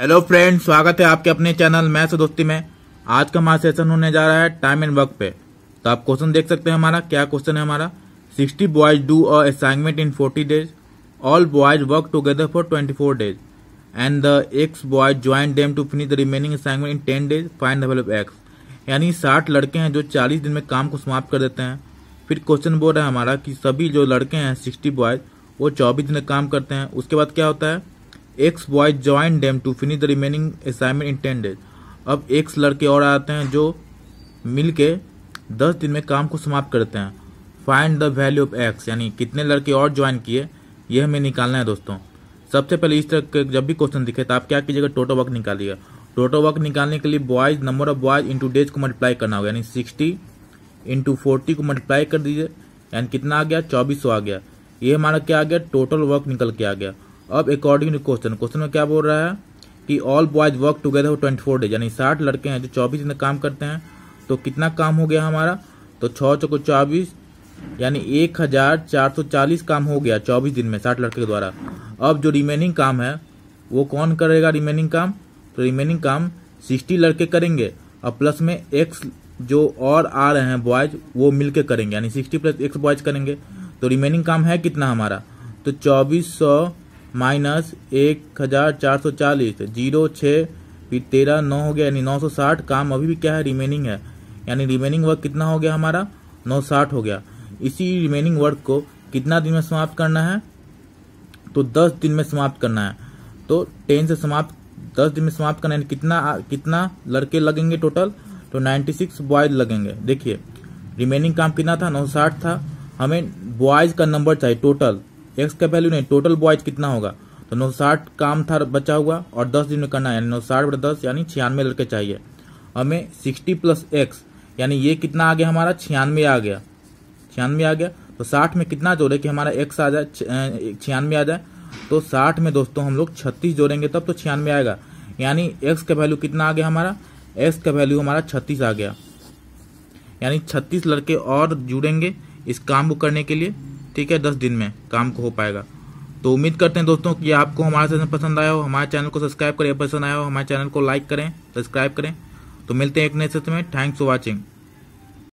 hello friend स्वागत है आपके अपने चैनल मैं दोस्ती में आज का हमारा सेशन होने जा रहा है टाइम एंड वर्क पे तो आप क्वेश्चन देख सकते हैं हमारा क्या क्वेश्चन है हमारा sixty boys do a assignment in forty days all boys work together for twenty four days and the X boys join them to finish the remaining assignment in ten days find the value of X यानी साठ लड़के हैं जो चालीस दिन में काम को समाप्त कर देते हैं फिर क्वेश्चन बोल रहा है हमारा कि सभी जो लड़के हैं सिक्सटी बॉयज वो चौबीस दिन काम करते हैं उसके बाद क्या होता है X boys join them to finish the remaining assignment intended अब एक्स लड़के और आते हैं जो मिलके दस दिन में काम को समाप्त करते हैं find the value of X यानी कितने लड़के और ज्वाइन किए यह हमें निकालना है दोस्तों सबसे पहले इस तरह के जब भी क्वेश्चन दिखे तो आप क्या कीजिएगा टोटल वर्क निकालिएगा टोटल वर्क निकालने के लिए boys number of boys into days को मल्टीप्लाई करना होगा यानी सिक्सटी इंटू फोर्टी को मल्टीप्लाई कर दीजिए यानी कितना आ गया चौबीस आ गया ये हमारा क्या आ गया टोटल वर्क निकल के आ गया अब अकॉर्डिंग टू क्वेश्चन क्वेश्चन में क्या बोल रहा है कि all boys work together twenty four days यानी साठ लड़के हैं जो चौबीस दिन काम करते हैं तो कितना काम हो गया हमारा तो छो चौको चौबीस यानी एक हजार चार सौ चालीस काम हो गया चौबीस दिन में साठ लड़के के द्वारा अब जो रिमेनिंग काम है वो कौन करेगा रिमेनिंग काम तो रिमेनिंग काम सिक्सटी लड़के करेंगे और प्लस में एक्स जो और आ रहे हैं बॉयज वो मिलकर करेंगे यानी सिक्सटी प्लस एक्स बॉयज करेंगे तो रिमेनिंग काम है कितना हमारा तो चौबीस सौ माइनस एक हज़ार चार सौ चालीस जीरो छः फिर तेरह नौ हो गया यानी नौ सौ साठ काम अभी भी क्या है रिमेनिंग है यानी रिमेनिंग वर्क कितना हो गया हमारा नौ साठ हो गया इसी रिमेनिंग वर्क को कितना दिन में समाप्त करना है तो दस दिन में समाप्त करना है तो टेन से समाप्त दस दिन में समाप्त करना है कितना कितना लड़के लगेंगे टोटल तो नाइन्टी सिक्स बॉयज लगेंगे देखिए रिमेनिंग काम कितना था नौ साठ था हमें बॉयज का नंबर चाहिए टोटल एक्स का वैल्यू नहीं टोटल बॉयज कितना होगा तो नौ साठ काम था बचा हुआ और दस दिन में करना है नौ साठ बटे दस यानी छियानवे लड़के चाहिए हमें सिक्सटी प्लस एक्स यानी ये कितना आ गया हमारा छियानवे आ गया छियानवे आ गया तो साठ में कितना जोड़े कि हमारा एक्स आ जाए छियानवे आ जाए तो साठ में दोस्तों हम लोग छत्तीस जोड़ेंगे तब तो छियानवे आएगा यानी एक्स का वैल्यू कितना आ गया हमारा एक्स का वैल्यू हमारा छत्तीस आ गया यानी छत्तीस लड़के और जुड़ेंगे इस काम को करने के लिए ठीक है दस दिन में काम को हो पाएगा तो उम्मीद करते हैं दोस्तों कि आपको हमारा सेशन पसंद आया हो हमारे चैनल को सब्सक्राइब करें पसंद आया हो हमारे चैनल को लाइक करें सब्सक्राइब करें तो मिलते हैं एक नए सेशन में थैंक्स फॉर वॉचिंग